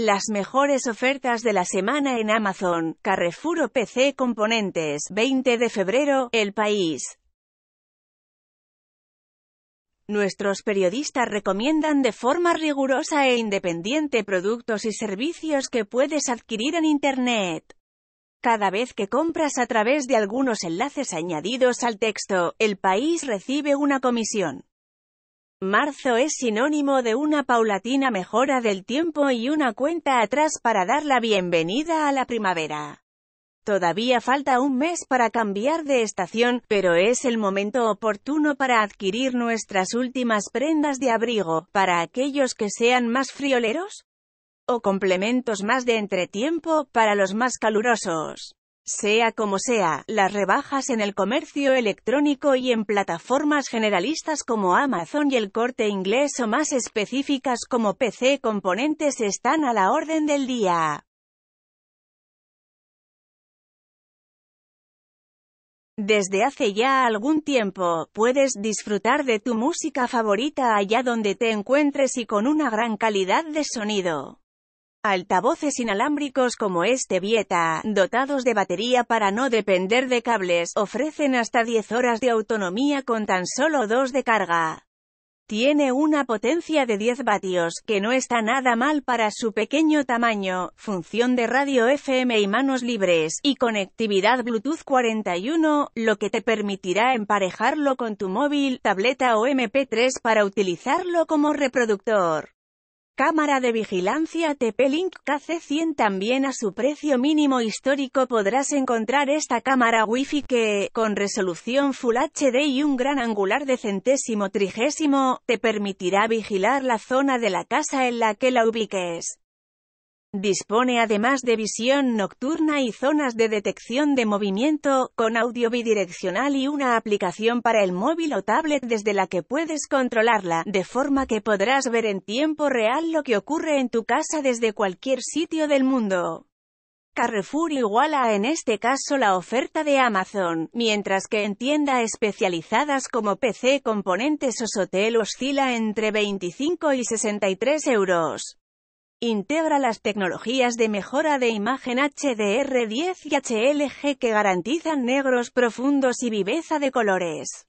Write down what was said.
Las mejores ofertas de la semana en Amazon, Carrefour PC Componentes, 20 de febrero, El País. Nuestros periodistas recomiendan de forma rigurosa e independiente productos y servicios que puedes adquirir en Internet. Cada vez que compras a través de algunos enlaces añadidos al texto, el país recibe una comisión. Marzo es sinónimo de una paulatina mejora del tiempo y una cuenta atrás para dar la bienvenida a la primavera. Todavía falta un mes para cambiar de estación, pero es el momento oportuno para adquirir nuestras últimas prendas de abrigo, para aquellos que sean más frioleros, o complementos más de entretiempo, para los más calurosos. Sea como sea, las rebajas en el comercio electrónico y en plataformas generalistas como Amazon y el corte inglés o más específicas como PC Componentes están a la orden del día. Desde hace ya algún tiempo, puedes disfrutar de tu música favorita allá donde te encuentres y con una gran calidad de sonido. Altavoces inalámbricos como este Vieta, dotados de batería para no depender de cables, ofrecen hasta 10 horas de autonomía con tan solo 2 de carga. Tiene una potencia de 10 vatios, que no está nada mal para su pequeño tamaño, función de radio FM y manos libres, y conectividad Bluetooth 41, lo que te permitirá emparejarlo con tu móvil, tableta o MP3 para utilizarlo como reproductor cámara de vigilancia TP-Link KC100 también a su precio mínimo histórico podrás encontrar esta cámara Wi-Fi que, con resolución Full HD y un gran angular de centésimo trigésimo, te permitirá vigilar la zona de la casa en la que la ubiques. Dispone además de visión nocturna y zonas de detección de movimiento, con audio bidireccional y una aplicación para el móvil o tablet desde la que puedes controlarla, de forma que podrás ver en tiempo real lo que ocurre en tu casa desde cualquier sitio del mundo. Carrefour iguala en este caso la oferta de Amazon, mientras que en tiendas especializadas como PC Componentes o Sotel oscila entre 25 y 63 euros. Integra las tecnologías de mejora de imagen HDR10 y HLG que garantizan negros profundos y viveza de colores.